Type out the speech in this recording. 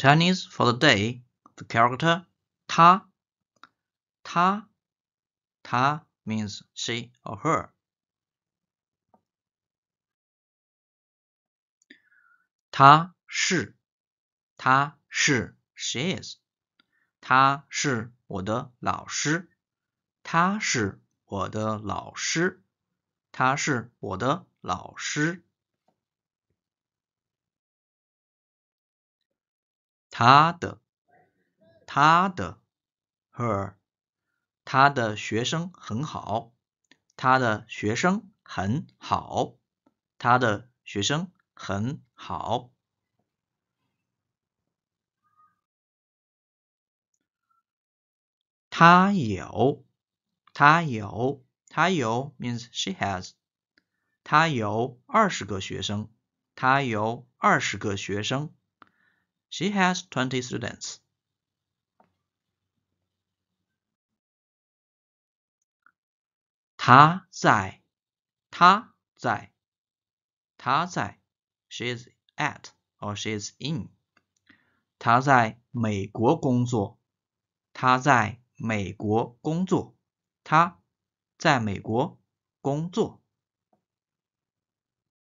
Chinese for the day, the character ta. Ta. Ta means she or her. Ta shi. Ta shi. She is. 他是我的老师。他是我的老师。他是我的老师。他的，他的，her，他的学生很好，他的学生很好，他的学生很好。他有，他有，他有，means she has。她有二十个学生，她有二十个学生。She has 20 students. Ta zai. Ta zai. Ta zai. She is at or she is in. 她在美国工作。她在美国工作。她在美国工作。